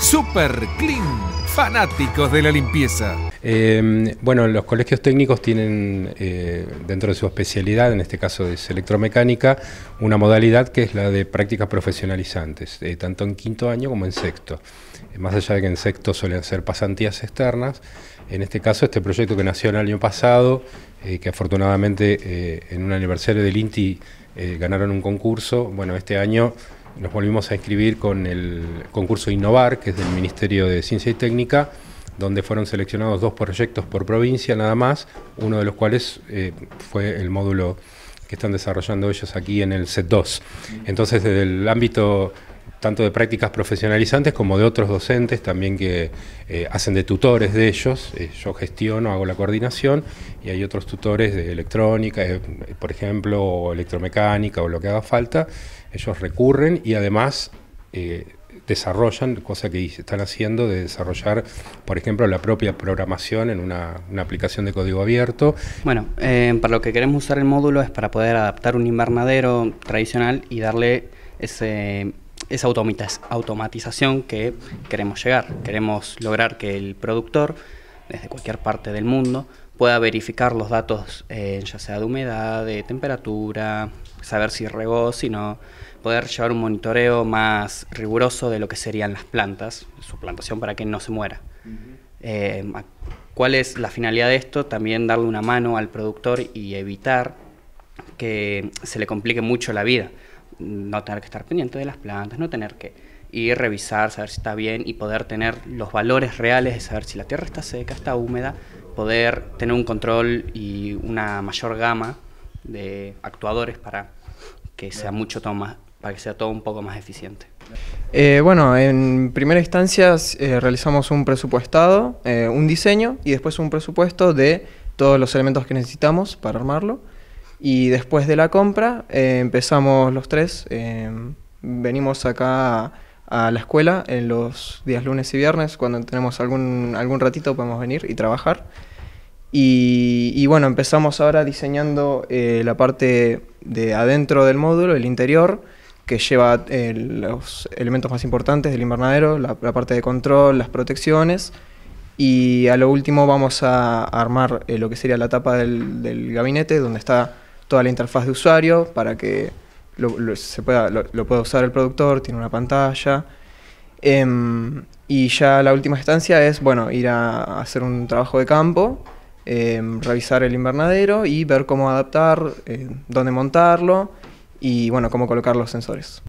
Super Clean. Fanáticos de la limpieza. Em, bueno, los colegios técnicos tienen eh, dentro de su especialidad, en este caso es electromecánica, una modalidad que es la de prácticas profesionalizantes, eh, tanto en quinto año como en sexto. Eh, más allá de que en sexto suelen ser pasantías externas, en este caso este proyecto que nació el año pasado, que afortunadamente en un aniversario del INTI ganaron un concurso, bueno, este año nos volvimos a inscribir con el concurso Innovar, que es del Ministerio de Ciencia y Técnica, donde fueron seleccionados dos proyectos por provincia nada más, uno de los cuales eh, fue el módulo que están desarrollando ellos aquí en el set 2. Entonces, desde el ámbito tanto de prácticas profesionalizantes como de otros docentes también que eh, hacen de tutores de ellos. Eh, yo gestiono, hago la coordinación y hay otros tutores de electrónica, eh, por ejemplo, electromecánica o lo que haga falta. Ellos recurren y además desarrollan, cosa que están haciendo de desarrollar, por ejemplo, la propia programación en una, una aplicación de código abierto. Bueno, para lo que queremos usar el módulo es para poder adaptar un invernadero tradicional y darle ese esa automatización que queremos llegar. Queremos lograr que el productor, desde cualquier parte del mundo, pueda verificar los datos, eh, ya sea de humedad, de temperatura, saber si regó, si no, poder llevar un monitoreo más riguroso de lo que serían las plantas, su plantación para que no se muera. Eh, ¿Cuál es la finalidad de esto? También darle una mano al productor y evitar que se le complique mucho la vida no tener que estar pendiente de las plantas, no tener que ir, a revisar, saber si está bien y poder tener los valores reales de saber si la tierra está seca, está húmeda, poder tener un control y una mayor gama de actuadores para que sea mucho todo más, para que sea todo un poco más eficiente. Eh, bueno, en primera instancia eh, realizamos un presupuestado, eh, un diseño y después un presupuesto de todos los elementos que necesitamos para armarlo. Y después de la compra eh, empezamos los tres, em, venimos acá a, la escuela en los días lunes y viernes, cuando tenemos algún, algún ratito podemos venir y trabajar. Y, bueno, empezamos ahora diseñando eh, la parte de adentro del módulo, el interior, que lleva eh, los elementos más importantes del invernadero, la, parte de control, las protecciones. Y a lo último vamos a armar lo que sería la tapa del, del gabinete, donde está toda la interfaz de usuario para que lo, se pueda, lo, usar el productor, tiene una pantalla. Em, y ya la última estancia es, bueno, ir a hacer un trabajo de campo, em, revisar el invernadero y ver cómo adaptar, eh, dónde montarlo y, bueno, cómo colocar los sensores.